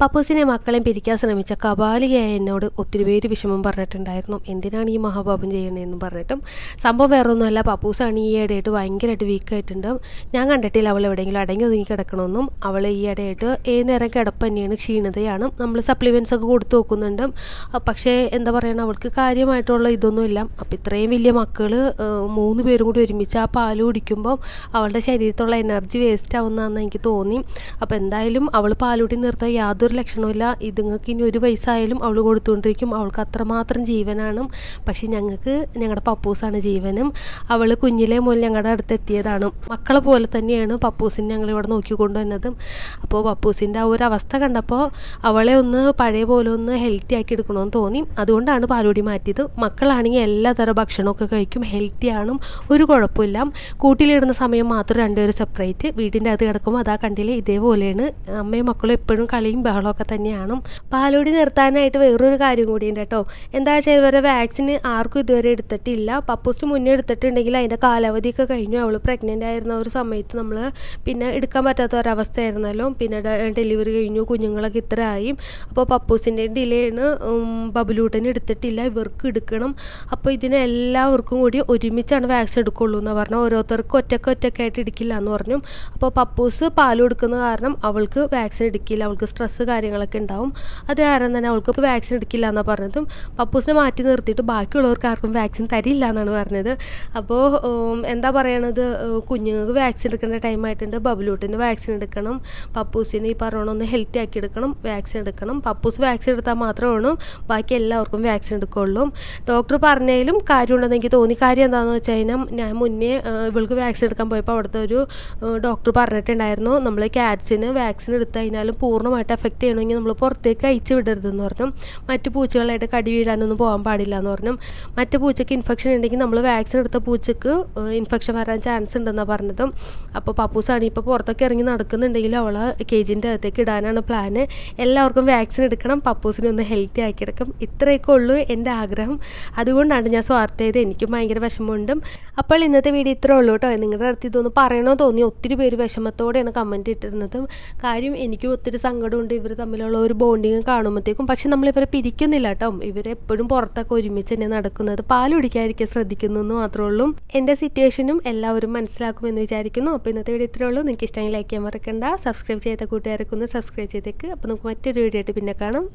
പപ്പൂസിനെ മക്കളെയും പിരിക്കാൻ ശ്രമിച്ച കപാലികയായ എന്നോട് ഒത്തിരി പേര് വിഷമം പറഞ്ഞിട്ടുണ്ടായിരുന്നു എന്തിനാണ് ഈ മഹാപാപം ചെയ്യണതെന്ന് പറഞ്ഞിട്ടും സംഭവം ഒന്നുമല്ല പപ്പൂസാണ് ഈ ഇടയായിട്ട് ഭയങ്കരമായിട്ട് വീക്കായിട്ടുണ്ട് ഞാൻ കണ്ടിട്ടില്ല അവൾ എവിടെയെങ്കിലും അടങ്ങി ഒതുങ്ങി കിടക്കണമെന്നും അവൾ ഈ ഇടയായിട്ട് ഏത് നേരം കിടപ്പ് തന്നെയാണ് ക്ഷീണതയാണ് നമ്മൾ സപ്ലിമെൻറ്റ്സ് ഒക്കെ കൊടുത്തു നോക്കുന്നുണ്ട് പക്ഷേ എന്താ പറയുക അവൾക്ക് കാര്യമായിട്ടുള്ള ഇതൊന്നുമില്ല അപ്പം ഇത്രയും വലിയ മക്കൾ മൂന്ന് പേരും കൂടി ഒരുമിച്ച് ആ പാൽ കുടിക്കുമ്പം അവളുടെ ശരീരത്തുള്ള എനർജി വേസ്റ്റ് ആവുന്നതെന്ന് എനിക്ക് തോന്നി അപ്പോൾ എന്തായാലും അവൾ പാലുകൂടി നിർത്താൻ യാതൊരു യാതൊരു ലക്ഷണമില്ല ഇതുങ്ങൾക്ക് ഇനി ഒരു ആയാലും അവൾ കൊടുത്തുകൊണ്ടിരിക്കും അവൾക്ക് അത്രമാത്രം ജീവനാണ് പക്ഷേ ഞങ്ങൾക്ക് ഞങ്ങളുടെ പപ്പൂസാണ് ജീവനും അവൾ കുഞ്ഞിലെ മുതൽ ഞങ്ങളുടെ അടുത്ത് എത്തിയതാണ് മക്കളെ പോലെ തന്നെയാണ് പപ്പൂസിനെ ഞങ്ങൾ ഇവിടെ നോക്കിക്കൊണ്ടുവന്നതും അപ്പോൾ പപ്പൂസിൻ്റെ ആ ഒരു അവസ്ഥ കണ്ടപ്പോൾ അവളെ ഒന്ന് പഴയ പോലെ ഒന്ന് ഹെൽത്തി ആക്കി എടുക്കണമെന്ന് തോന്നി അതുകൊണ്ടാണ് പാലൂടി മാറ്റിയത് മക്കളാണെങ്കിൽ എല്ലാ തരം ഭക്ഷണമൊക്കെ കഴിക്കും ഹെൽത്തി ആണ് ഒരു കുഴപ്പമില്ല കൂട്ടിലിടുന്ന സമയം മാത്രം രണ്ടുപേരും സെപ്പറേറ്റ് വീടിൻ്റെ അകത്ത് കിടക്കുമ്പോൾ അതാ കണ്ടില്ല ഇതേപോലെയാണ് അമ്മയും മക്കളും എപ്പോഴും കളിയും ബഹളമൊക്കെ തന്നെയാണ് പാലോടി നിർത്താനായിട്ട് വേറൊരു കാര്യം കൂടിയുണ്ട് കേട്ടോ എന്താ വെച്ചാൽ ഇവരെ വാക്സിൻ ആർക്കും ഇതുവരെ എടുത്തിട്ടില്ല പപ്പൂസ് മുന്നേ എടുത്തിട്ടുണ്ടെങ്കിൽ അതിൻ്റെ കാലാവധിയൊക്കെ കഴിഞ്ഞു അവൾ പ്രഗ്നൻ്റ് ആയിരുന്ന ഒരു സമയത്ത് നമ്മൾ പിന്നെ എടുക്കാൻ പറ്റാത്ത ഒരവസ്ഥയായിരുന്നല്ലോ പിന്നെ ഡെലിവറി കഴിഞ്ഞു കുഞ്ഞുങ്ങളൊക്കെ ഇത്ര ആയി അപ്പോൾ പപ്പൂസിൻ്റെ ഡിലേ ആണ് ബബുലൂട്ടന് എടുത്തിട്ടില്ല ഇവർക്ക് എടുക്കണം അപ്പോൾ ഇതിനെല്ലാവർക്കും കൂടി ഒരുമിച്ചാണ് വാക്സിൻ എടുക്കുള്ളൂ എന്ന് പറഞ്ഞാൽ ഓരോരുത്തർക്ക് ഒറ്റക്ക് ഒറ്റക്കായിട്ട് എടുക്കില്ല എന്ന് പറഞ്ഞു അപ്പോൾ പപ്പൂസ് പാൽ കൊടുക്കുന്ന കാരണം അവൾക്ക് വാക്സിൻ എടുക്കില്ല അവൾക്ക് സ്ട്രെസ്സ് കാര്യങ്ങളൊക്കെ ഉണ്ടാവും അത് കാരണം തന്നെ അവൾക്ക് വാക്സിൻ എടുക്കില്ല എന്നാണ് പറഞ്ഞതും പപ്പൂസിനെ മാറ്റി നിർത്തിയിട്ട് ബാക്കിയുള്ളവർക്ക് ആർക്കും വാക്സിൻ തരില്ല എന്നാണ് പറഞ്ഞത് അപ്പോൾ എന്താ പറയണത് കുഞ്ഞുങ്ങൾക്ക് വാക്സിൻ എടുക്കേണ്ട ടൈം ആയിട്ടുണ്ട് ബബ്ലൂട്ടിന് വാക്സിൻ എടുക്കണം പപ്പൂസിനെ ഈ ഒന്ന് ഹെൽത്തി ആക്കി എടുക്കണം വാക്സിൻ എടുക്കണം പപ്പൂസ് വാക്സിൻ എടുത്താൽ മാത്രമേ വേണം ബാക്കി എല്ലാവർക്കും വാക്സിൻ എടുക്കുള്ളൂ ഡോക്ടർ പറഞ്ഞാലും കാര്യമുണ്ടെന്ന് എനിക്ക് തോന്നി കാര്യം എന്താണെന്ന് വെച്ച് കഴിഞ്ഞാൽ ഞാൻ മുന്നേ ഇവൾക്ക് വാക്സിൻ എടുക്കാൻ പോയപ്പോൾ അവിടുത്തെ ഒരു ഡോക്ടർ പറഞ്ഞിട്ടുണ്ടായിരുന്നു നമ്മൾ ക്യാറ്റ്സിന് വാക്സിൻ എടുത്തു കഴിഞ്ഞാലും പൂർണ്ണമായിട്ട് എഫക്റ്റ് സെറ്റ് ചെയ്യണമെങ്കിൽ നമ്മൾ പുറത്തേക്ക് അയച്ചു വിടരുതെന്ന് പറഞ്ഞു മറ്റു പൂച്ചകളായിട്ട് കടി വീഴാനൊന്നും പോകാൻ പാടില്ല എന്ന് പറഞ്ഞു മറ്റു പൂച്ചയ്ക്ക് ഇൻഫെക്ഷൻ ഉണ്ടെങ്കിൽ നമ്മൾ വാക്സിൻ എടുത്ത പൂച്ചയ്ക്ക് ഇൻഫെക്ഷൻ വരാൻ ചാൻസ് ഉണ്ടെന്നാണ് പറഞ്ഞത് അപ്പോൾ പപ്പൂസാണ് ഇപ്പോൾ പുറത്തൊക്കെ ഇറങ്ങി നടക്കുന്നുണ്ടെങ്കിൽ അവളെ കേജിൻ്റെ അകത്തേക്ക് ഇടാനാണ് പ്ലാന് എല്ലാവർക്കും വാക്സിൻ എടുക്കണം പപ്പൂസിനെ ഒന്ന് ഹെൽത്തി ആക്കി എടുക്കും ഇത്രയൊക്കെ ഉള്ളൂ എൻ്റെ ആഗ്രഹം അതുകൊണ്ടാണ് ഞാൻ സ്വാർത്ഥ ചെയ്ത് എനിക്കും ഭയങ്കര വിഷമമുണ്ട് അപ്പോൾ ഇന്നത്തെ വീഡിയോ ഇത്രേ ഉള്ളൂ കേട്ടോ നിങ്ങളുടെ അടുത്ത് ഇതൊന്ന് പറയണോ തോന്നി ഒത്തിരി പേര് വിഷമത്തോടെയാണ് കമൻറ്റ് ഇട്ടിരുന്നതും കാര്യം എനിക്കും ഒത്തിരി സങ്കടമുണ്ട് ഇവർ തമ്മിലുള്ള ഒരു ബോണ്ടിങ് കാണുമ്പോഴത്തേക്കും പക്ഷെ നമ്മളിവരെ പിരിക്കുന്നില്ല കേട്ടോ ഇവരെപ്പോഴും പുറത്തൊക്കെ ഒരുമിച്ച് തന്നെ നടക്കുന്നത് പാൽ കുടിക്കാതിരിക്കാൻ ശ്രദ്ധിക്കുന്നു എന്ന് മാത്രമേ ഉള്ളൂ എൻ്റെ സിറ്റുവേഷനും എല്ലാവരും മനസ്സിലാക്കുമെന്ന് വിചാരിക്കുന്നു അപ്പോൾ ഇന്നത്തെ വീഡിയോ ഇത്രയേ ഉള്ളൂ നിങ്ങൾക്ക് ഇഷ്ടമായി ലൈക്ക് ചെയ്യാൻ മറക്കണ്ട സബ്സ്ക്രൈബ് ചെയ്ത കൂട്ടുകാരൊക്കെ ഒന്ന് സബ്സ്ക്രൈബ് ചെയ്തേക്ക് അപ്പോൾ നമുക്ക് മറ്റൊരു വീഡിയോ ആയിട്ട് പിന്നെ കാണാം